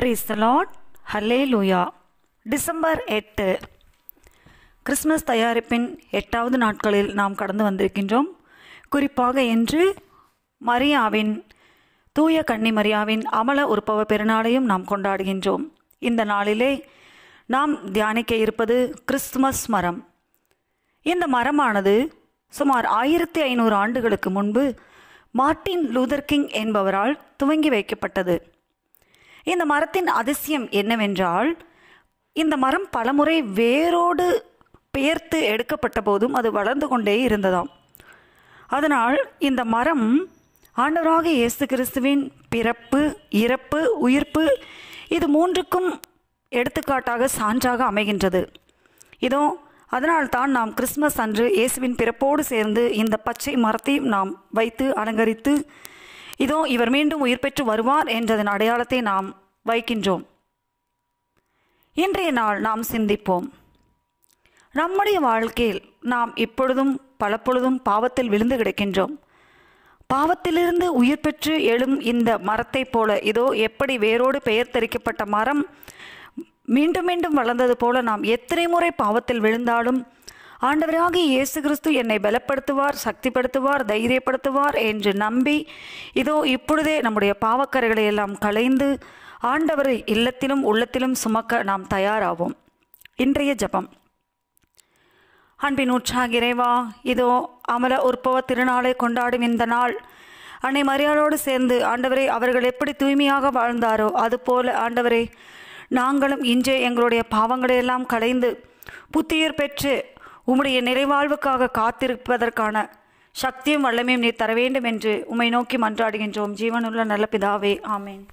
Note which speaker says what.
Speaker 1: breeze the Lord லூயா December எட்டு Christmas தயாரிப்பின் எட்டாவது நாட்களில் நாம் கடந்து வந்திருக்கின்றோம் குறிப்பாக இன்று மரியாவின் தூய கன்னி மரியாவின் அமல உற்பவ பெருநாளையும் நாம் கொண்டாடுகின்றோம் இந்த நாளிலே நாம் தியானிக்க இருப்பது கிறிஸ்துமஸ் மரம் இந்த மரமானது சுமார் ஆயிரத்தி ஐநூறு ஆண்டுகளுக்கு முன்பு மார்ட்டின் லூதர்கிங் என்பவரால் துவங்கி வைக்கப்பட்டது இந்த மரத்தின் அதிசயம் என்னவென்றால் இந்த மரம் பலமுறை வேரோடு பெயர்த்து எடுக்கப்பட்ட போதும் அது வளர்ந்து கொண்டே இருந்ததாம் அதனால் இந்த மரம் ஆண்டவராக இயேசு கிறிஸ்துவின் பிறப்பு இறப்பு உயிர்ப்பு இது மூன்றுக்கும் எடுத்துக்காட்டாக சான்றாக அமைகின்றது இதோ அதனால்தான் நாம் கிறிஸ்மஸ் அன்று இயேசுவின் பிறப்போடு சேர்ந்து இந்த பச்சை மரத்தையும் நாம் வைத்து அலங்கரித்து இதோ இவர் மீண்டும் உயிர் பெற்று வருவார் என்றதன் அடையாளத்தை நாம் வைக்கின்றோம் இன்றைய நாள் நாம் சிந்திப்போம் நம்முடைய வாழ்க்கையில் நாம் இப்பொழுதும் பலப்பொழுதும் பாவத்தில் விழுந்து கிடக்கின்றோம் பாவத்திலிருந்து உயிர் பெற்று எழும் இந்த மரத்தைப் போல இதோ எப்படி வேரோடு பெயர் தெரிக்கப்பட்ட மரம் மீண்டும் மீண்டும் வளர்ந்தது போல நாம் எத்தனை முறை பாவத்தில் விழுந்தாலும் ஆண்டவராக இயேசு கிறிஸ்து என்னை பலப்படுத்துவார் சக்திப்படுத்துவார் தைரியப்படுத்துவார் என்று நம்பி இதோ இப்பொழுதே நம்முடைய பாவக்கரைகளை எல்லாம் களைந்து ஆண்டவரை இல்லத்திலும் உள்ளத்திலும் சுமக்க நாம் தயாராவோம் இன்றைய ஜபம் அன்பின் உற்சாக இறைவா இதோ அமல உற்பவ திருநாளை கொண்டாடும் இந்த நாள் அன்னை மரியாளோடு சேர்ந்து ஆண்டவரை அவர்கள் எப்படி தூய்மையாக வாழ்ந்தாரோ அதுபோல ஆண்டவரை நாங்களும் இன்றே எங்களுடைய பாவங்களையெல்லாம் களைந்து புத்தியர் பெற்று உம்முடைய நிறைவாழ்வுக்காக காத்திருப்பதற்கான சக்தியும் வல்லமையும் நீர் தர வேண்டும் என்று உம்மை நோக்கி மன்றாடுகின்றோம் ஜீவனுள்ள நல்ல பிதாவே ஆமேன்